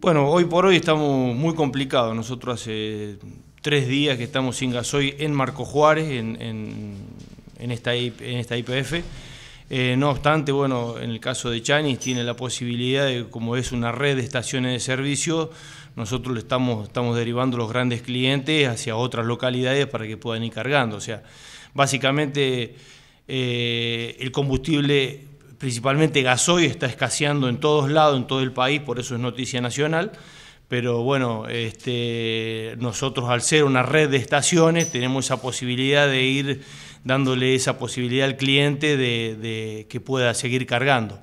Bueno, hoy por hoy estamos muy complicados. Nosotros hace tres días que estamos sin gasoil en Marco Juárez, en, esta, en IPF. Eh, no obstante, bueno, en el caso de Chanis tiene la posibilidad de, como es una red de estaciones de servicio, nosotros le estamos, estamos derivando los grandes clientes hacia otras localidades para que puedan ir cargando. O sea, básicamente eh, el combustible principalmente gasoil está escaseando en todos lados, en todo el país, por eso es noticia nacional. Pero bueno, este, nosotros al ser una red de estaciones tenemos esa posibilidad de ir dándole esa posibilidad al cliente de, que pueda seguir cargando.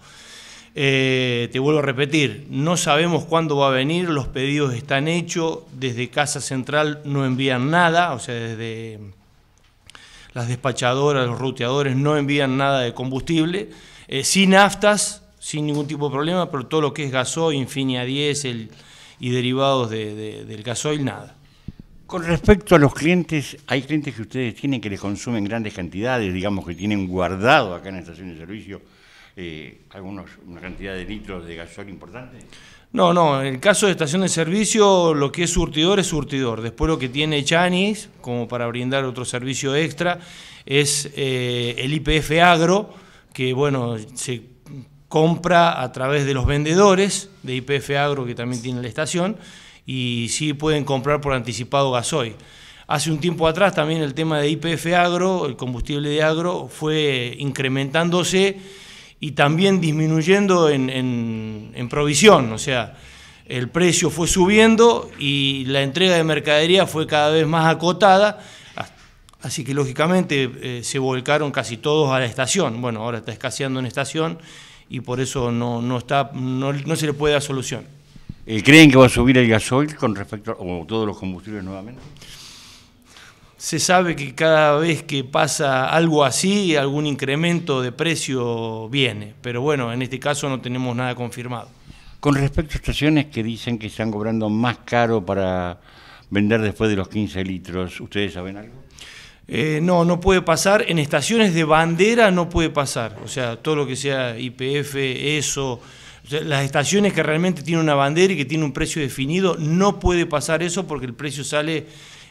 Eh, te vuelvo a repetir, no sabemos cuándo va a venir, los pedidos están hechos, desde Casa Central no envían nada, o sea, desde las despachadoras, los ruteadores no envían nada de combustible, eh, sin aftas, sin ningún tipo de problema, pero todo lo que es gasoil, infinia diésel y derivados del gasoil, nada. Con respecto a los clientes, hay clientes que ustedes tienen que les consumen grandes cantidades, digamos que tienen guardado acá en la estación de servicio eh, algunos, una cantidad de litros de gasoil importante? No, no, en el caso de estación de servicio, lo que es surtidor es surtidor. Después lo que tiene Chanis, como para brindar otro servicio extra, es eh, el IPF Agro, que bueno, se compra a través de los vendedores de IPF Agro que también tiene la estación y sí pueden comprar por anticipado gasoil. Hace un tiempo atrás también el tema de IPF Agro, el combustible de agro, fue incrementándose y también disminuyendo en, en, provisión, o sea, el precio fue subiendo y la entrega de mercadería fue cada vez más acotada, así que lógicamente eh, se volcaron casi todos a la estación. Bueno, ahora está escaseando en estación y por eso no, está, no, se le puede dar solución. Eh, ¿Creen que va a subir el gasoil con respecto a todos los combustibles nuevamente? se sabe que cada vez que pasa algo así, algún incremento de precio viene. Pero bueno, en este caso no tenemos nada confirmado. Con respecto a estaciones que dicen que están cobrando más caro para vender después de los 15 litros, ¿ustedes saben algo? Eh, no, no puede pasar. En estaciones de bandera no puede pasar. O sea, todo lo que sea IPF, eso, las estaciones que realmente tienen una bandera y que tienen un precio definido, no puede pasar eso porque el precio sale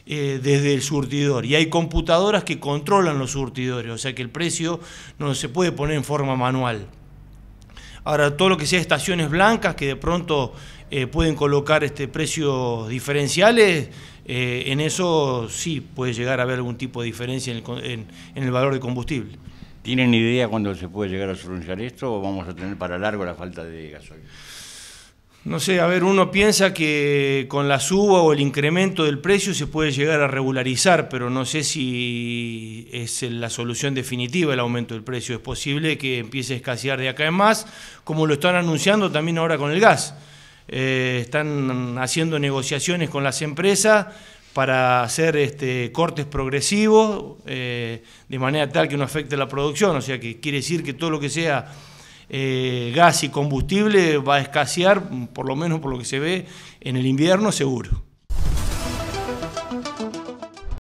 eh, desde el surtidor. Y hay computadoras que controlan los surtidores, o sea que el precio no se puede poner en forma manual. Ahora, todo lo que sea estaciones blancas que de pronto eh, pueden colocar este, precios diferenciales, eh, en eso sí puede llegar a haber algún tipo de diferencia en el, en el valor de combustible. ¿Tienen idea cuándo se puede llegar a solucionar esto o vamos a tener para largo la falta de gasolina? No sé, a ver, uno piensa que con la suba o el incremento del precio se puede llegar a regularizar, pero no sé si es la solución definitiva el aumento del precio. Es posible que empiece a escasear de acá en más, como lo están anunciando también ahora con el gas. Eh, están haciendo negociaciones con las empresas para hacer este, cortes progresivos eh, de manera tal que no afecte la producción. O sea, que quiere decir que todo lo que sea eh, gas y combustible va a escasear, por lo menos por lo que se ve, en el invierno seguro.